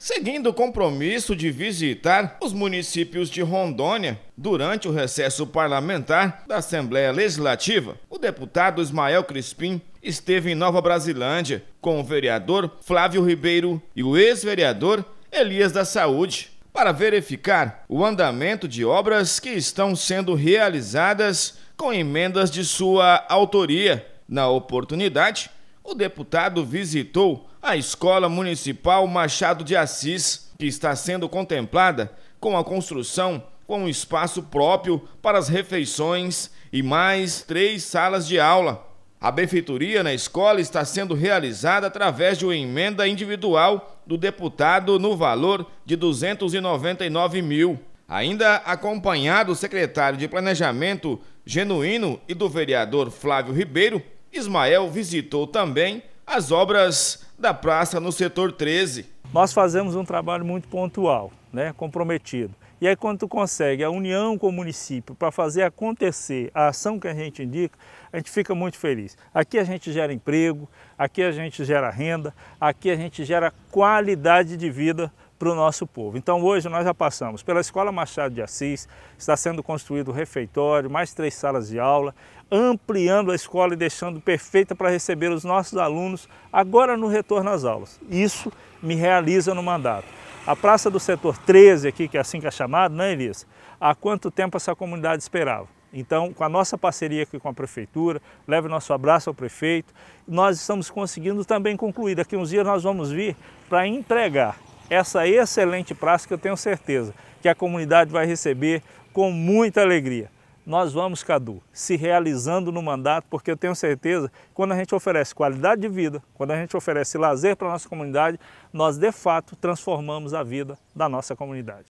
Seguindo o compromisso de visitar os municípios de Rondônia durante o recesso parlamentar da Assembleia Legislativa, o deputado Ismael Crispim esteve em Nova Brasilândia com o vereador Flávio Ribeiro e o ex-vereador Elias da Saúde para verificar o andamento de obras que estão sendo realizadas com emendas de sua autoria. Na oportunidade, o deputado visitou a Escola Municipal Machado de Assis, que está sendo contemplada com a construção com um espaço próprio para as refeições e mais três salas de aula. A benfeitoria na escola está sendo realizada através de uma emenda individual do deputado no valor de 299 mil. Ainda acompanhado o secretário de Planejamento Genuíno e do vereador Flávio Ribeiro, Ismael visitou também as obras da praça no setor 13. Nós fazemos um trabalho muito pontual, né, comprometido. E aí quando tu consegue a união com o município para fazer acontecer a ação que a gente indica, a gente fica muito feliz. Aqui a gente gera emprego, aqui a gente gera renda, aqui a gente gera qualidade de vida para o nosso povo. Então hoje nós já passamos pela Escola Machado de Assis, está sendo construído o refeitório, mais três salas de aula, ampliando a escola e deixando perfeita para receber os nossos alunos agora no retorno às aulas. Isso me realiza no mandato. A Praça do Setor 13 aqui, que é assim que é chamado, né Elisa? Há quanto tempo essa comunidade esperava? Então, com a nossa parceria aqui com a Prefeitura, leve o nosso abraço ao prefeito, nós estamos conseguindo também concluir. Daqui uns dias nós vamos vir para entregar essa excelente praça que eu tenho certeza que a comunidade vai receber com muita alegria. Nós vamos, Cadu, se realizando no mandato, porque eu tenho certeza que quando a gente oferece qualidade de vida, quando a gente oferece lazer para a nossa comunidade, nós de fato transformamos a vida da nossa comunidade.